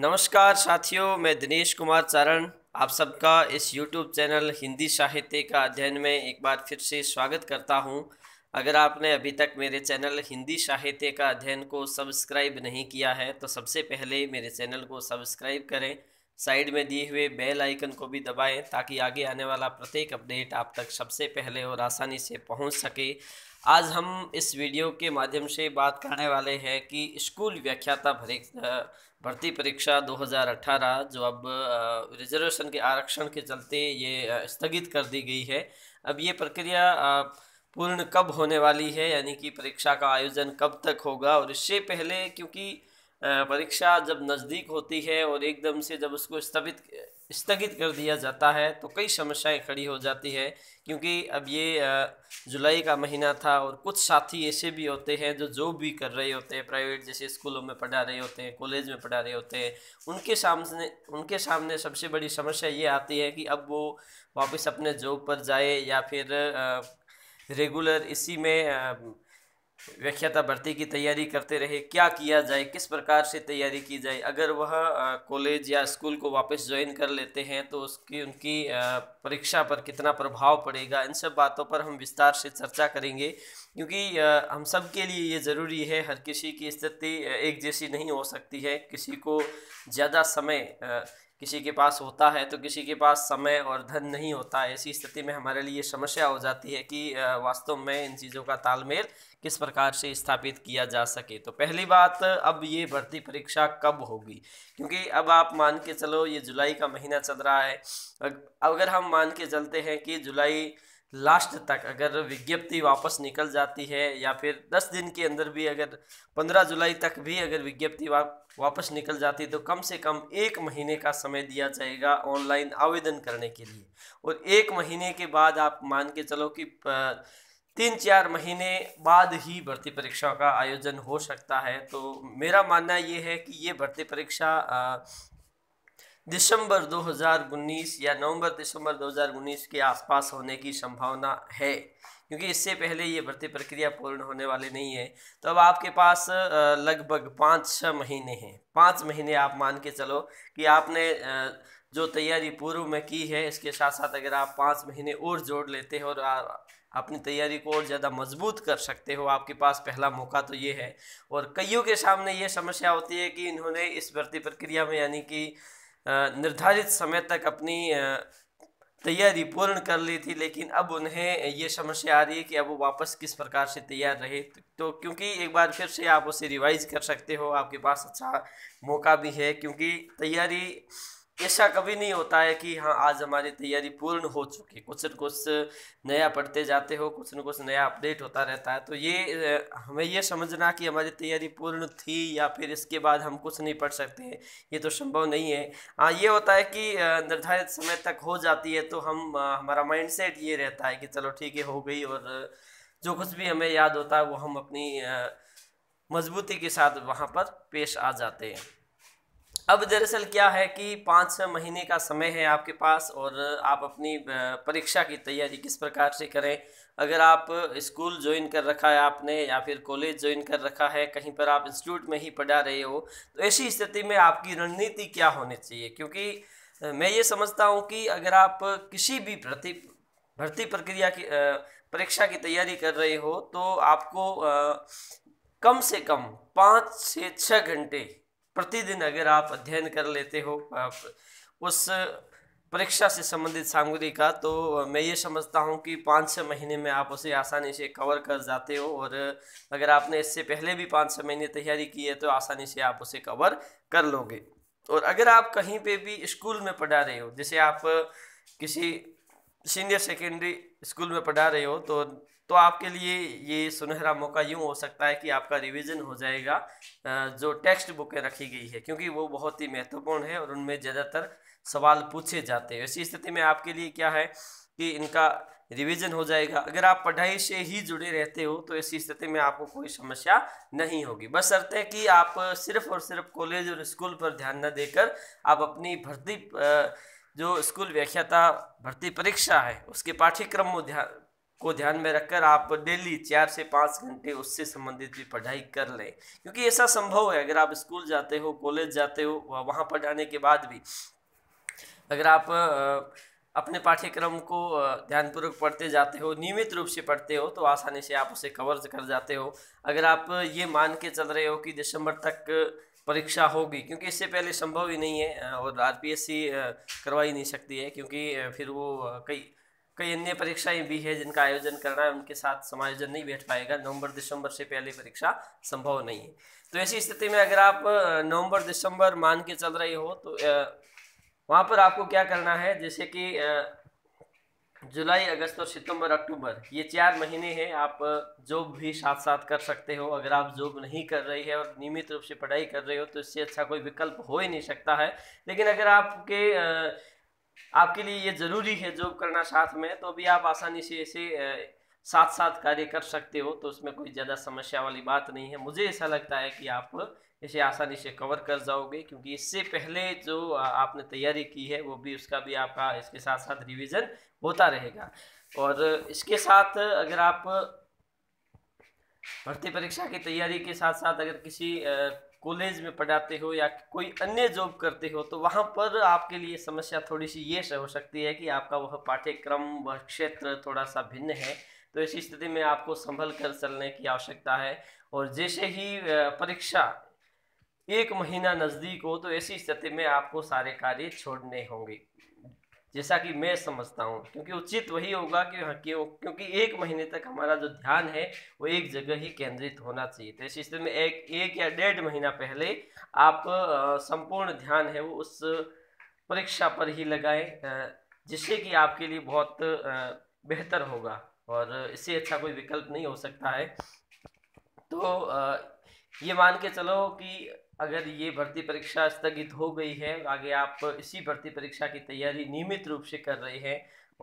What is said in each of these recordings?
नमस्कार साथियों मैं दिनेश कुमार चारण आप सबका इस YouTube चैनल हिंदी साहित्य का अध्ययन में एक बार फिर से स्वागत करता हूं। अगर आपने अभी तक मेरे चैनल हिंदी साहित्य का अध्ययन को सब्सक्राइब नहीं किया है तो सबसे पहले मेरे चैनल को सब्सक्राइब करें साइड में दिए हुए बेल आइकन को भी दबाएं ताकि आगे आने वाला प्रत्येक अपडेट आप तक सबसे पहले और आसानी से पहुंच सके आज हम इस वीडियो के माध्यम से बात करने वाले हैं कि स्कूल व्याख्याता भर्ती परीक्षा 2018 जो अब रिजर्वेशन के आरक्षण के चलते ये स्थगित कर दी गई है अब ये प्रक्रिया पूर्ण कब होने वाली है यानी कि परीक्षा का आयोजन कब तक होगा और इससे पहले क्योंकि परीक्षा जब नज़दीक होती है और एकदम से जब उसको स्थगित स्थगित कर दिया जाता है तो कई समस्याएं खड़ी हो जाती है क्योंकि अब ये जुलाई का महीना था और कुछ साथी ऐसे भी होते हैं जो जॉब भी कर रहे होते हैं प्राइवेट जैसे स्कूलों में पढ़ा रहे होते हैं कॉलेज में पढ़ा रहे होते हैं उनके सामने उनके सामने सबसे बड़ी समस्या ये आती है कि अब वो वापस अपने जॉब पर जाए या फिर रेगुलर इसी में व्याख्याता भर्ती की तैयारी करते रहे क्या किया जाए किस प्रकार से तैयारी की जाए अगर वह कॉलेज या स्कूल को वापस ज्वाइन कर लेते हैं तो उसकी उनकी परीक्षा पर कितना प्रभाव पड़ेगा इन सब बातों पर हम विस्तार से चर्चा करेंगे क्योंकि हम सब के लिए ये ज़रूरी है हर किसी की स्थिति एक जैसी नहीं हो सकती है किसी को ज़्यादा समय किसी के पास होता है तो किसी के पास समय और धन नहीं होता ऐसी स्थिति में हमारे लिए समस्या हो जाती है कि वास्तव में इन चीज़ों का तालमेल किस प्रकार से स्थापित किया जा सके तो पहली बात अब ये भर्ती परीक्षा कब होगी क्योंकि अब आप मान के चलो ये जुलाई का महीना चल रहा है अगर हम मान के चलते हैं कि जुलाई लास्ट तक अगर विज्ञप्ति वापस निकल जाती है या फिर दस दिन के अंदर भी अगर पंद्रह जुलाई तक भी अगर विज्ञप्ति वाप वापस निकल जाती है तो कम से कम एक महीने का समय दिया जाएगा ऑनलाइन आवेदन करने के लिए और एक महीने के बाद आप मान के चलो कि तीन चार महीने बाद ही भर्ती परीक्षा का आयोजन हो सकता है तो मेरा मानना ये है कि ये भर्ती परीक्षा दिसंबर 2019 या नवंबर दिसंबर 2019 के आसपास होने की संभावना है क्योंकि इससे पहले ये भर्ती प्रक्रिया पूर्ण होने वाली नहीं है तो अब आपके पास लगभग पाँच छः महीने हैं पाँच महीने आप मान के चलो कि आपने जो तैयारी पूर्व में की है इसके साथ साथ अगर आप पाँच महीने और जोड़ लेते हो और अपनी तैयारी को और ज़्यादा मजबूत कर सकते हो आपके पास पहला मौका तो ये है और कईयों के सामने ये समस्या होती है कि इन्होंने इस भर्ती प्रक्रिया में यानी कि निर्धारित समय तक अपनी तैयारी पूर्ण कर ली थी लेकिन अब उन्हें ये समस्या आ रही है कि अब वो वापस किस प्रकार से तैयार रहे तो क्योंकि एक बार फिर से आप उसे रिवाइज कर सकते हो आपके पास अच्छा मौका भी है क्योंकि तैयारी ऐसा कभी नहीं होता है कि हाँ आज हमारी तैयारी पूर्ण हो चुकी कुछ न कुछ नया पढ़ते जाते हो कुछ न कुछ नया अपडेट होता रहता है तो ये हमें ये समझना कि हमारी तैयारी पूर्ण थी या फिर इसके बाद हम कुछ नहीं पढ़ सकते हैं ये तो संभव नहीं है हाँ ये होता है कि निर्धारित समय तक हो जाती है तो हम हमारा माइंड सेट ये रहता है कि चलो ठीक है हो गई और जो कुछ भी हमें याद होता है वो हम अपनी मजबूती के साथ वहाँ पर पेश आ जाते हैं अब दरअसल क्या है कि पाँच छः महीने का समय है आपके पास और आप अपनी परीक्षा की तैयारी किस प्रकार से करें अगर आप स्कूल ज्वाइन कर रखा है आपने या फिर कॉलेज ज्वाइन कर रखा है कहीं पर आप इंस्टीट्यूट में ही पढ़ा रहे हो तो ऐसी स्थिति में आपकी रणनीति क्या होनी चाहिए क्योंकि मैं ये समझता हूँ कि अगर आप किसी भी भर्ती भर्ती प्रक्रिया की परीक्षा की तैयारी कर रहे हो तो आपको कम से कम पाँच से छः घंटे प्रतिदिन अगर आप अध्ययन कर लेते हो उस परीक्षा से संबंधित सामग्री का तो मैं ये समझता हूँ कि पाँच छः महीने में आप उसे आसानी से कवर कर जाते हो और अगर आपने इससे पहले भी पाँच छः महीने तैयारी की है तो आसानी से आप उसे कवर कर लोगे और अगर आप कहीं पे भी स्कूल में पढ़ा रहे हो जैसे आप किसी सीनियर सेकेंडरी स्कूल में पढ़ा रहे हो तो तो आपके लिए ये सुनहरा मौका यूँ हो सकता है कि आपका रिवीजन हो जाएगा जो टेक्स्ट बुकें रखी गई है क्योंकि वो बहुत ही महत्वपूर्ण है और उनमें ज़्यादातर सवाल पूछे जाते हैं ऐसी स्थिति में आपके लिए क्या है कि इनका रिवीजन हो जाएगा अगर आप पढ़ाई से ही जुड़े रहते हो तो ऐसी स्थिति में आपको कोई समस्या नहीं होगी बस शर्त है कि आप सिर्फ और सिर्फ कॉलेज और स्कूल पर ध्यान न देकर आप अपनी भर्ती जो स्कूल व्याख्याता भर्ती परीक्षा है उसके पाठ्यक्रम को ध्यान में रखकर आप डेली चार से पाँच घंटे उससे संबंधित भी पढ़ाई कर लें क्योंकि ऐसा संभव है अगर आप स्कूल जाते हो कॉलेज जाते हो वहाँ पर जाने के बाद भी अगर आप अपने पाठ्यक्रम को ध्यानपूर्वक पढ़ते जाते हो नियमित रूप से पढ़ते हो तो आसानी से आप उसे कवर कर जाते हो अगर आप ये मान के चल रहे हो कि दिसंबर तक परीक्षा होगी क्योंकि इससे पहले संभव ही नहीं है और आरपीएससी करवाई नहीं सकती है क्योंकि फिर वो कई कई अन्य परीक्षाएं भी है जिनका आयोजन करना है उनके साथ समायोजन नहीं बैठ पाएगा नवंबर दिसंबर से पहले परीक्षा संभव नहीं है तो ऐसी स्थिति में अगर आप नवंबर दिसंबर मान के चल रहे हो तो वहाँ पर आपको क्या करना है जैसे कि जुलाई अगस्त और सितंबर अक्टूबर ये चार महीने हैं आप जॉब भी साथ साथ कर सकते हो अगर आप जॉब नहीं कर रही है और नियमित रूप से पढ़ाई कर रहे हो तो इससे अच्छा कोई विकल्प हो ही नहीं सकता है लेकिन अगर आपके आपके लिए ये ज़रूरी है जॉब करना साथ में तो भी आप आसानी से इसे साथ साथ कार्य कर सकते हो तो उसमें कोई ज़्यादा समस्या वाली बात नहीं है मुझे ऐसा लगता है कि आप इसे आसानी से कवर कर जाओगे क्योंकि इससे पहले जो आपने तैयारी की है वो भी उसका भी आपका इसके साथ साथ रिविज़न होता रहेगा और इसके साथ अगर आप भर्ती परीक्षा की तैयारी के साथ साथ अगर किसी कॉलेज में पढ़ाते हो या कोई अन्य जॉब करते हो तो वहाँ पर आपके लिए समस्या थोड़ी सी ये हो सकती है कि आपका वह पाठ्यक्रम वह क्षेत्र थोड़ा सा भिन्न है तो इस स्थिति में आपको संभल कर चलने की आवश्यकता है और जैसे ही परीक्षा एक महीना नज़दीक हो तो ऐसी स्थिति में आपको सारे कार्य छोड़ने होंगे जैसा कि मैं समझता हूँ क्योंकि उचित वही होगा कि हाँ, क्योंकि एक महीने तक हमारा जो ध्यान है वो एक जगह ही केंद्रित होना चाहिए तो ऐसी स्थिति में एक एक या डेढ़ महीना पहले आप संपूर्ण ध्यान है वो उस परीक्षा पर ही लगाएं जिससे कि आपके लिए बहुत बेहतर होगा और इससे अच्छा कोई विकल्प नहीं हो सकता है तो ये मान के चलो कि अगर ये भर्ती परीक्षा स्थगित हो गई है आगे आप इसी भर्ती परीक्षा की तैयारी नियमित रूप से कर रहे हैं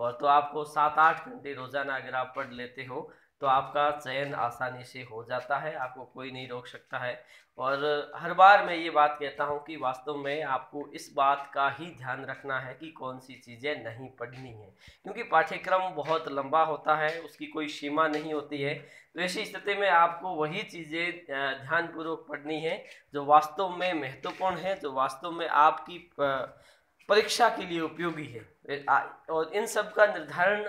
और तो आपको सात आठ घंटे रोज़ाना अगर आप पढ़ लेते हो तो आपका चयन आसानी से हो जाता है आपको कोई नहीं रोक सकता है और हर बार मैं ये बात कहता हूँ कि वास्तव में आपको इस बात का ही ध्यान रखना है कि कौन सी चीज़ें नहीं पढ़नी है क्योंकि पाठ्यक्रम बहुत लंबा होता है उसकी कोई सीमा नहीं होती है तो ऐसी स्थिति में आपको वही चीज़ें ध्यानपूर्वक पढ़नी है जो वास्तव में महत्वपूर्ण है जो वास्तव में आपकी प... परीक्षा के लिए उपयोगी है और इन सब का निर्धारण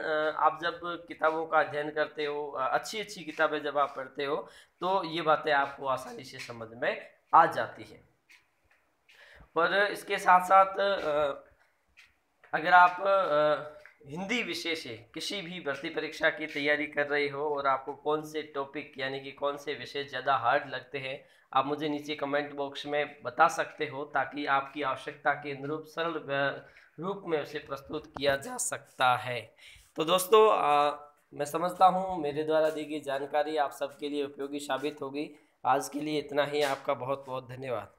आप जब किताबों का अध्ययन करते हो अच्छी अच्छी किताबें जब आप पढ़ते हो तो ये बातें आपको आसानी से समझ में आ जाती है और इसके साथ साथ अगर आप हिंदी विषय से किसी भी भर्ती परीक्षा की तैयारी कर रही हो और आपको कौन से टॉपिक यानी कि कौन से विषय ज़्यादा हार्ड लगते हैं आप मुझे नीचे कमेंट बॉक्स में बता सकते हो ताकि आपकी आवश्यकता के अनुरूप सरल रूप में उसे प्रस्तुत किया जा सकता है तो दोस्तों आ, मैं समझता हूँ मेरे द्वारा दी गई जानकारी आप सबके लिए उपयोगी साबित होगी आज के लिए इतना ही आपका बहुत बहुत धन्यवाद